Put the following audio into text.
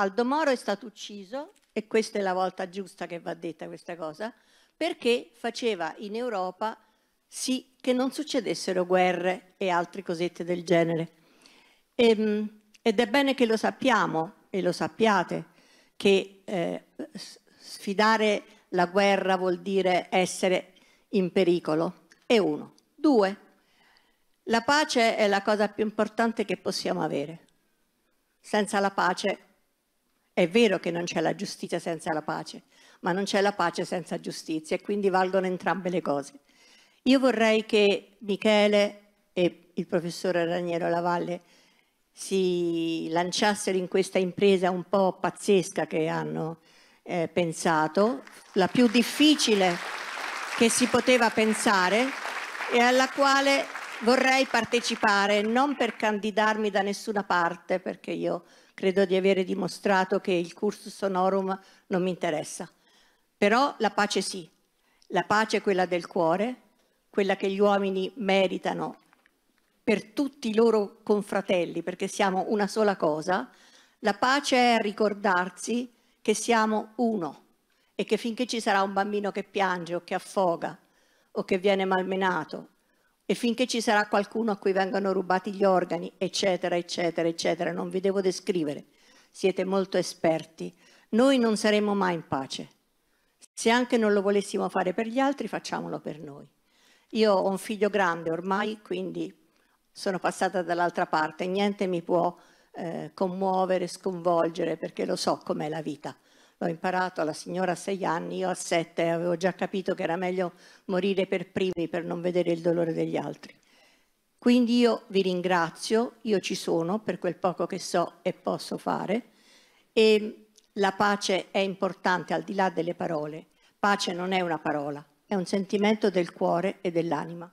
Aldo Moro è stato ucciso, e questa è la volta giusta che va detta questa cosa, perché faceva in Europa sì che non succedessero guerre e altre cosette del genere. E, ehm, ed è bene che lo sappiamo e lo sappiate che eh, sfidare la guerra vuol dire essere in pericolo. E uno. Due, la pace è la cosa più importante che possiamo avere. Senza la pace è vero che non c'è la giustizia senza la pace, ma non c'è la pace senza giustizia e quindi valgono entrambe le cose. Io vorrei che Michele e il professore Raniero Lavalle si lanciassero in questa impresa un po' pazzesca che hanno eh, pensato, la più difficile che si poteva pensare e alla quale vorrei partecipare non per candidarmi da nessuna parte, perché io credo di avere dimostrato che il cursus sonorum non mi interessa, però la pace sì, la pace è quella del cuore, quella che gli uomini meritano per tutti i loro confratelli, perché siamo una sola cosa, la pace è ricordarsi che siamo uno e che finché ci sarà un bambino che piange o che affoga o che viene malmenato e finché ci sarà qualcuno a cui vengono rubati gli organi, eccetera, eccetera, eccetera, non vi devo descrivere, siete molto esperti, noi non saremo mai in pace. Se anche non lo volessimo fare per gli altri, facciamolo per noi. Io ho un figlio grande ormai, quindi sono passata dall'altra parte, niente mi può eh, commuovere, sconvolgere, perché lo so com'è la vita l'ho imparato alla signora a sei anni, io a sette avevo già capito che era meglio morire per primi per non vedere il dolore degli altri. Quindi io vi ringrazio, io ci sono per quel poco che so e posso fare e la pace è importante al di là delle parole. Pace non è una parola, è un sentimento del cuore e dell'anima.